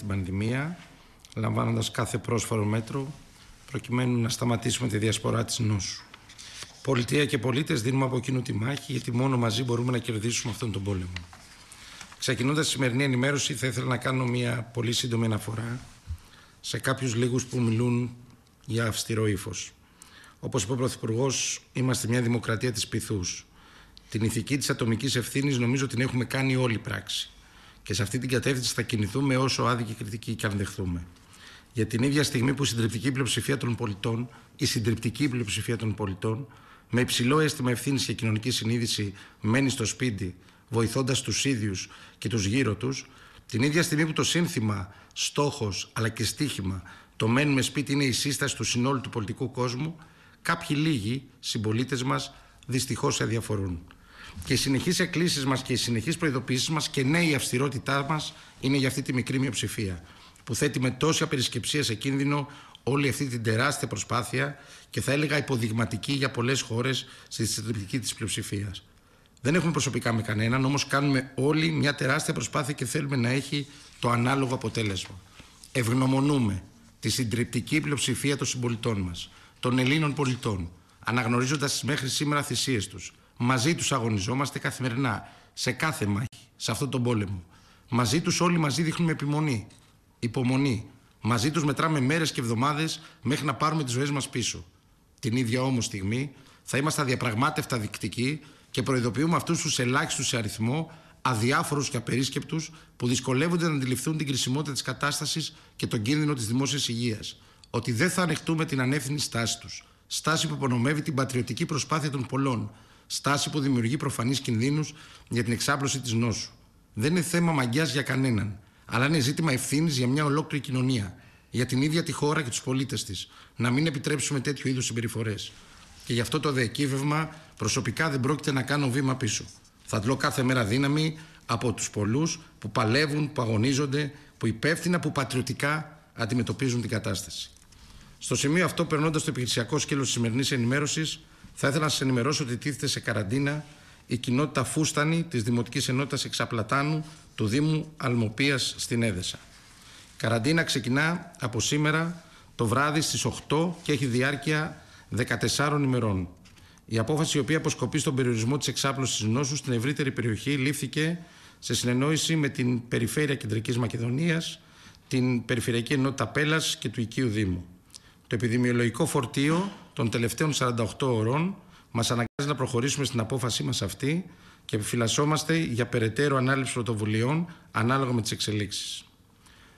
την πανδημία, λαμβάνοντας κάθε πρόσφορο μέτρο προκειμένου να σταματήσουμε τη διασπορά της νόσου. Πολιτεία και πολίτες δίνουμε από κοινού τη μάχη, γιατί μόνο μαζί μπορούμε να κερδίσουμε αυτόν τον πόλεμο. Ξεκινώντας τη σημερινή ενημέρωση, θα ήθελα να κάνω μια πολύ σύντομη αναφορά σε κάποιους λίγους που μιλούν για αυστηρό ύφος. Όπως είπε ο Πρωθυπουργός, είμαστε μια δημοκρατία της πυθούς. Την ηθική της ατομικής Ευθύνης, νομίζω την έχουμε κάνει όλη πράξη. Και σε αυτή την κατεύθυνση θα κινηθούμε όσο άδικη κριτική και αν δεχθούμε. Για την ίδια στιγμή που η συντριπτική πλειοψηφία των πολιτών, η συντριπτική πλειοψηφία των πολιτών, με υψηλό αίσθημα ευθύνης και κοινωνική συνείδηση, μένει στο σπίτι, βοηθώντας τους ίδιους και τους γύρω τους, την ίδια στιγμή που το σύνθημα, στόχος αλλά και στίχημα, το μένουμε σπίτι είναι η σύσταση του συνόλου του πολιτικού κόσμου, κάποιοι λίγοι συμπολίτες μας δυστυχώς αδιαφορούν. Και οι συνεχείς εκκλήσεις μας και οι συνεχείς προειδοποιήσεις μας και ναι, η αυστηρότητά μας είναι για αυτή τη μικρή μειοψηφία που θέτει με τόση απερισκεψία σε κίνδυνο όλη αυτή την τεράστια προσπάθεια και θα έλεγα υποδειγματική για πολλές χώρες στη συντριπτική της πλειοψηφίας. Δεν έχουμε προσωπικά με κανέναν, όμως κάνουμε όλοι μια τεράστια προσπάθεια και θέλουμε να έχει το ανάλογο αποτέλεσμα. Ευγνωμονούμε τη συντριπτική πλειοψηφία των συμπολιτών μας, των Ελλήνων πολιτών, αναγνωρίζοντας τι μέχρι σήμερα θυσίες τους, Μαζί τους αγωνιζόμαστε καθημερινά, σε κάθε μάχη, σε αυτόν τον πόλεμο. Μαζί τους όλοι μαζί δείχνουμε επιμονή, υπομονή. Μαζί τους μετράμε μέρες και εβδομάδες μέχρι να πάρουμε τις ζωές μας πίσω. Την ίδια όμως στιγμή θα είμαστε αδιαπραγμάτευτα δεικτικοί και προειδοποιούμε αυτούς τους ελάχιστους σε αριθμό, αδιάφορους και απερίσκεπτους που δυσκολεύονται να αντιληφθούν την κρισιμότητα της κατάστασης και τον κίνδυνο της δημόσιας υγείας. Ότι δεν θα ανεχτούμε την ανεύθυνη στάση τους. Στάση που υπονομεύει την πατριωτική προσπάθεια των πολλών, Στάση που δημιουργεί προφανείς κινδύνους για την εξάπλωση της νόσου. Δεν είναι θέμα μαγιάς για κανέναν, αλλά είναι ζήτημα ευθύνης για μια ολόκληρη κοινωνία, για την ίδια τη χώρα και τους πολίτες της, να μην επιτρέψουμε τέτοιου είδους συμπεριφορές. Και γι' αυτό το δεκύβευμα προσωπικά δεν πρόκειται να κάνω βήμα πίσω. Θα δω κάθε μέρα δύναμη από τους πολλούς που παλεύουν, που αγωνίζονται, που υπεύθυνα, που πατριωτικά αντιμετωπίζουν την κατάσταση. Στο σημείο αυτό, περνώντας το επιχειρησιακό σκέλος της σημερινής ενημέρωσης, θα ήθελα να σας ενημερώσω ότι τίθεται σε καραντίνα η κοινότητα Φούστανη της Δημοτικής Ενότητας Εξαπλατάνου του Δήμου Αλμοπίας στην Έδεσα. καραντίνα ξεκινά από σήμερα το βράδυ στις 8 και έχει διάρκεια 14 ημερών. Η απόφαση, η οποία αποσκοπεί στον περιορισμό της εξάπλωσης τη νόσου στην ευρύτερη περιοχή, λήφθηκε σε συνεννόηση με την Περιφέρεια Κεντρικής Μακεδονίας, την Περιφερειακή Ενότητα Πέλλα και του Οικείου Δήμου. Το επιδημιολογικό φορτίο των τελευταίων 48 ωρών μας αναγκάζει να προχωρήσουμε στην απόφασή μας αυτή και επιφυλασσόμαστε για περαιτέρω ανάληψη πρωτοβουλειών ανάλογα με τις εξελίξεις.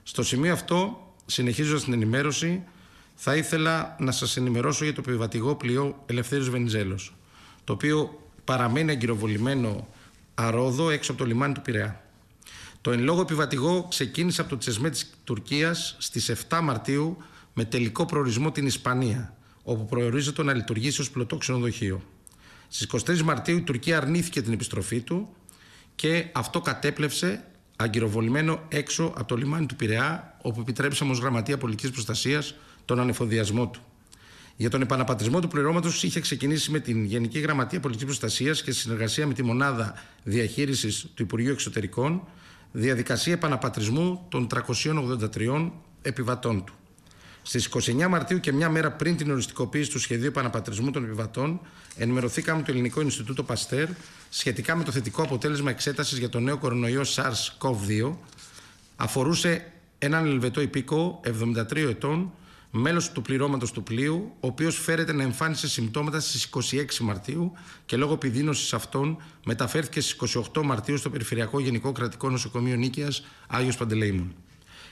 Στο σημείο αυτό, συνεχίζοντας την ενημέρωση, θα ήθελα να σας ενημερώσω για το επιβατηγό πλοίο Ελευθέριος Βενιζέλος, το οποίο παραμένει αγκυροβολημένο αρόδο έξω από το λιμάνι του Πειραιά. Το εν λόγω επιβατηγό ξεκίνησε από το Τσεσμέ της Τουρκίας στις 7 Μαρτίου με τελικό προορισμό την Ισπανία, όπου προορίζεται να λειτουργήσει ως πλωτό ξενοδοχείο. Στις 23 Μαρτίου η Τουρκία αρνήθηκε την επιστροφή του και αυτό κατέπλευσε αγκυροβολημένο έξω από το λιμάνι του Πειραιά, όπου επιτρέψαμε ως Γραμματεία Πολιτικής Προστασίας τον ανεφοδιασμό του. Για τον επαναπατρισμό του πληρώματος είχε ξεκινήσει με την Γενική Γραμματεία Πολιτικής Προστασίας και συνεργασία με τη Μονάδα Διαχείρισης του Υπουργείου Εξωτερικών διαδικασία επαναπατρισμού των 383 επιβατών του. Στις 29 Μαρτίου και μια μέρα πριν την οριστικοποίηση του σχεδίου επαναπατρισμού των επιβατών, ενημερωθήκαμε το Ελληνικό Ινστιτούτο Παστέρ σχετικά με το θετικό αποτέλεσμα εξέτασης για το νέο κορονοϊό SARS-CoV-2. Αφορούσε έναν Ελβετό υπήκο, 73 ετών, μέλος του πληρώματος του πλοίου, ο οποίος φέρεται να εμφάνισε συμπτώματα στις 26 Μαρτίου και λόγω επιδείνωσης αυτών μεταφέρθηκε στις 28 Μαρτίου στο Περιφερειακό Γενικό Κρατικό Νοσοκομείο Νίκαιας Άγιος Παντελεήμων.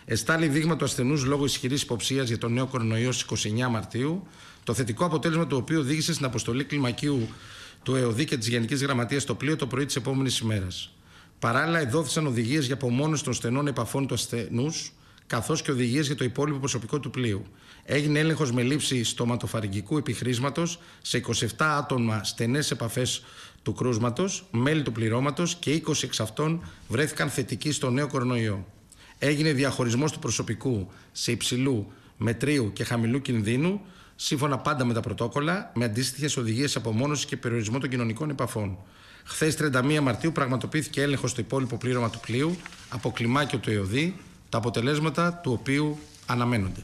Εστάλει δείγμα του ασθενούς λόγω ισχυρής υποψίας για τον νέο κορονοϊό στις 29 Μαρτίου, το θετικό αποτέλεσμα του οποίου οδήγησε στην αποστολή κλιμακίου του ΕΟΔΗ και της Γενικής Γραμματείας στο πλοίο το πρωί της επόμενης ημέρας. Παράλληλα, εδόθησαν οδηγίες για απομόνωση των στενών επαφών του ασθενούς, καθώς και οδηγίες για το υπόλοιπο προσωπικό του πλοίου. Έγινε έλεγχος με λήψη στοματοφαρικικού επιχρήσματος σε 27 άτομα στενές επαφές του κρούσματος, μέλη του πληρώματος και 20 εξ αυτών βρέθηκαν θετικοί στο νέο κορονοϊό έγινε διαχωρισμός του προσωπικού σε υψηλού, μετρίου και χαμηλού κινδύνου, σύμφωνα πάντα με τα πρωτόκολλα, με αντίστοιχες οδηγίες απομόνωσης και περιορισμό των κοινωνικών επαφών. Χθες, 31 Μαρτίου, πραγματοποιήθηκε έλεγχος στο υπόλοιπο πλήρωμα του πλοίου από κλιμάκιο του ΕΟΔΗ, τα αποτελέσματα του οποίου αναμένονται.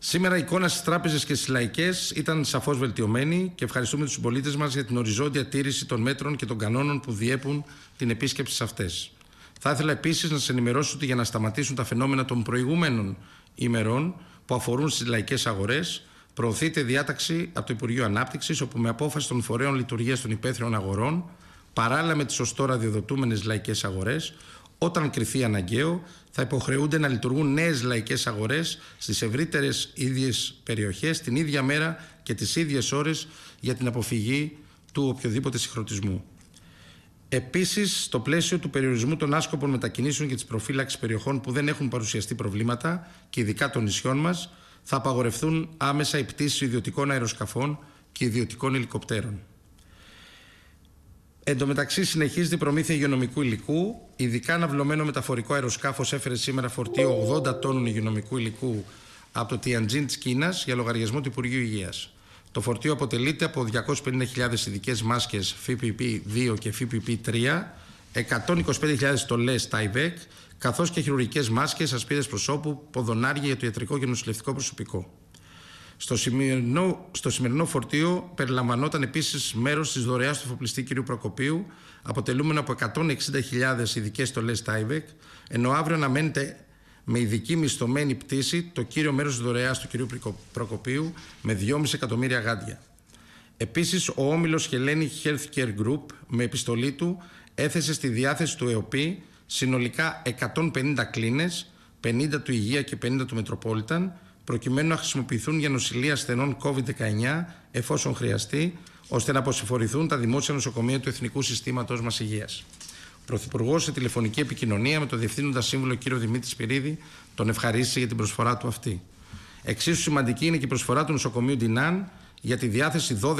Σήμερα η εικόνα στις τράπεζες και στις λαϊκές ήταν σαφώς βελτιωμένη και ευχαριστούμε τους συμπολίτες μας για την οριζόντια τήρηση των μέτρων και των κανόνων που διέπουν την επίσκεψη σε αυτές. Θα ήθελα επίσης να σα ενημερώσω ότι για να σταματήσουν τα φαινόμενα των προηγούμενων ημερών που αφορούν στις λαϊκές αγορές, προωθείται διάταξη από το Υπουργείο Ανάπτυξης, όπου με απόφαση των φορέων λειτουργίας των υπαίθριων αγορών, παράλληλα με τις ω τώρα διοδοτούμενε λαϊκές αγορές, όταν κριθεί αναγκαίο, θα υποχρεούνται να λειτουργούν νέες λαϊκές αγορές στις ευρύτερες ίδιες περιοχές την ίδια μέρα και τις ίδιες ώρες για την αποφυγή του οποιοδήποτε συγχρονισμού. Επίσης, στο πλαίσιο του περιορισμού των άσκοπων μετακινήσεων και της προφύλαξης περιοχών που δεν έχουν παρουσιαστεί προβλήματα και ειδικά των νησιών μας, θα απαγορευτούν άμεσα οι πτήσεις ιδιωτικών αεροσκαφών και ιδιωτικών ελικοπτέρων. Εν τω μεταξύ, συνεχίζεται η προμήθεια υγειονομικού υλικού. Ειδικά αναβλωμένο μεταφορικό αεροσκάφος έφερε σήμερα φορτίο 80 τόνων υγειονομικού υλικού από το Τιαντζίν της Κίνας για λογαριασμό του Υπουργείου Υγείας. Το φορτίο αποτελείται από 250.000 ειδικές μάσκες FPP2 και FPP3, 125.000 στολές Tyvek, καθώς και χειρουργικές μάσκες, ασπίδες προσώπου, ποδονάρια για το ιατρικό και νοσηλευτικό προσωπικό. Στο σημερινό, στο σημερινό φορτίο περιλαμβανόταν επίσης μέρος της δωρεάς του εφοπλιστή κ. Προκοπίου, αποτελούμενο από 160.000 ειδικές στολές Tyvek, ενώ αύριο αναμένεται με ειδική μισθωμένη πτήση το κύριο μέρος της δωρεάς του κυρίου Προκοπίου με 2,5 εκατομμύρια γάντια. Επίσης, ο όμιλος Χελένη Healthcare Group με επιστολή του έθεσε στη διάθεση του ΕΟΠΗ συνολικά 150 κλίνε, 50 του Υγεία και 50 του Μετροπόλιταν, προκειμένου να χρησιμοποιηθούν για νοσηλεία ασθενών COVID-19 εφόσον χρειαστεί, ώστε να αποσυφορηθούν τα δημόσια νοσοκομεία του Εθνικού Συστήματος μας Υγείας. Πρωθυπουργός σε τηλεφωνική επικοινωνία με τον Διευθύνοντα Σύμβουλο κ. Δημήτρη Πυρίδη τον ευχαρίστησε για την προσφορά του αυτή. Εξίσου σημαντική είναι και η προσφορά του νοσοκομείου Ντινάν για τη διάθεση 12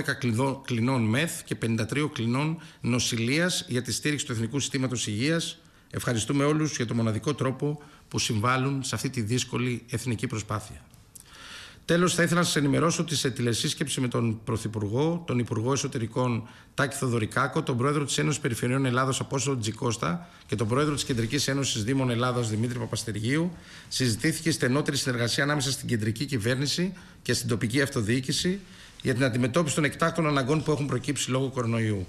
κλινών ΜΕΘ και 53 κλινών νοσηλείας για τη στήριξη του Εθνικού Συστήματος Υγείας. Ευχαριστούμε όλους για το μοναδικό τρόπο που συμβάλλουν σε αυτή τη δύσκολη εθνική προσπάθεια. Τέλος, θα ήθελα να σας ενημερώσω ότι σε τηλεσύσκεψη με τον Πρωθυπουργό, τον Υπουργό Εσωτερικών Τάκη Θοδωρικάκο, τον Πρόεδρο της Ένωσης Περιφερειών Ελλάδος Απόστολο Τζικώστα και τον Πρόεδρο της Κεντρικής Ένωσης Δήμων Ελλάδος Δημήτρη Παπαστεργίου, συζητήθηκε στενότερη συνεργασία ανάμεσα στην κεντρική κυβέρνηση και στην τοπική αυτοδιοίκηση για την αντιμετώπιση των εκτάκτων αναγκών που έχουν προκύψει λόγω κορονοϊού.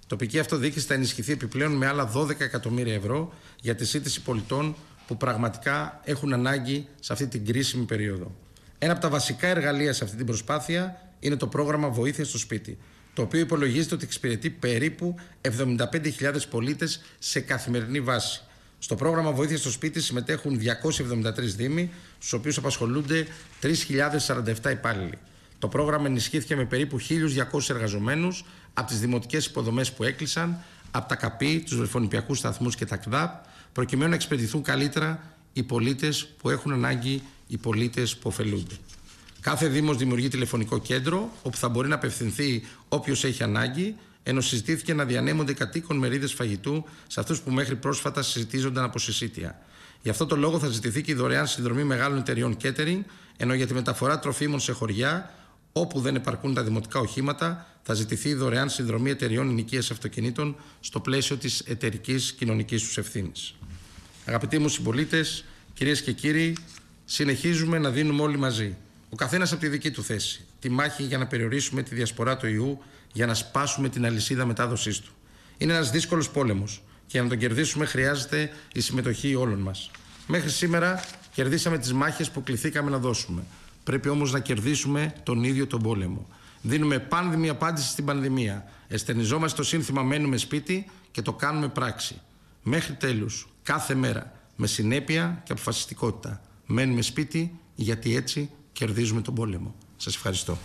Η τοπική αυτοδιοίκηση θα ενισχυθεί επιπλέον με άλλα 12 εκατομμύρια ευρώ για τη σύντηση πολιτών που πραγματικά έχουν ανάγκη σε αυτή την κρίσιμη περίοδο. Ένα από τα βασικά εργαλεία σε αυτή την προσπάθεια είναι το πρόγραμμα Βοήθειας στο Σπίτι, το οποίο υπολογίζεται ότι εξυπηρετεί περίπου 75.000 πολίτες σε καθημερινή βάση. Στο πρόγραμμα Βοήθειας στο Σπίτι συμμετέχουν 273 Δήμοι, στους οποίους απασχολούνται 3.047 υπάλληλοι. Το πρόγραμμα ενισχύθηκε με περίπου 1.200 εργαζομένους από τις δημοτικές υποδομές που έκλεισαν, από τα ΚΑΠΗ, τους Βερφονιπιακού σταθμούς και τα ΚΔΑΠ, προκειμένου να εξυπηρετηθούν καλύτερα οι πολίτες που έχουν ανάγκη οι πολίτες που ωφελούνται. Κάθε Δήμος δημιουργεί τηλεφωνικό κέντρο όπου θα μπορεί να απευθυνθεί όποιος έχει ανάγκη ενώ συζητήθηκε να διανέμονται κατοίκων μερίδες φαγητού σε αυτούς που μέχρι πρόσφατα συζητίζονταν από συσίτια. Γι' αυτό το λόγο θα ζητηθεί και η δωρεάν συνδρομή μεγάλων εταιριών catering, ενώ για τη μεταφορά τροφίμων σε χωριά, όπου δεν επαρκούν τα δημοτικά οχήματα, θα ζητηθεί η δωρεάν συνδρομή εταιριών ενοικίας αυτοκινήτων στο πλαίσιο της εταιρικής κοινωνικής τους ευθύνης. Αγαπητοί μου συμπολίτες, κυρίες και κύριοι, συνεχίζουμε να δίνουμε όλοι μαζί. Ο καθένας από τη δική του θέση. Τη μάχη για να περιορίσουμε τη διασπορά του ιού, για να σπάσουμε την αλυσίδα μετάδοσής του. Είναι ένας δύσκολος πόλεμος και για να τον κερδίσουμε χρειάζεται η συμμετοχή όλων μας. Μέχρι σήμερα κερδίσαμε τις μάχες που κληθήκαμε να δώσουμε. Πρέπει όμως να κερδίσουμε τον ίδιο τον πόλεμο. Δίνουμε πάνδημη απάντηση στην πανδημία. Εστενιζόμαστε το σύνθημα Μένουμε σπίτι και το κάνουμε πράξη. Μέχρι τέλους, κάθε μέρα, με συνέπεια και αποφασιστικότητα. Μένουμε σπίτι γιατί έτσι κερδίζουμε τον πόλεμο. Σας ευχαριστώ.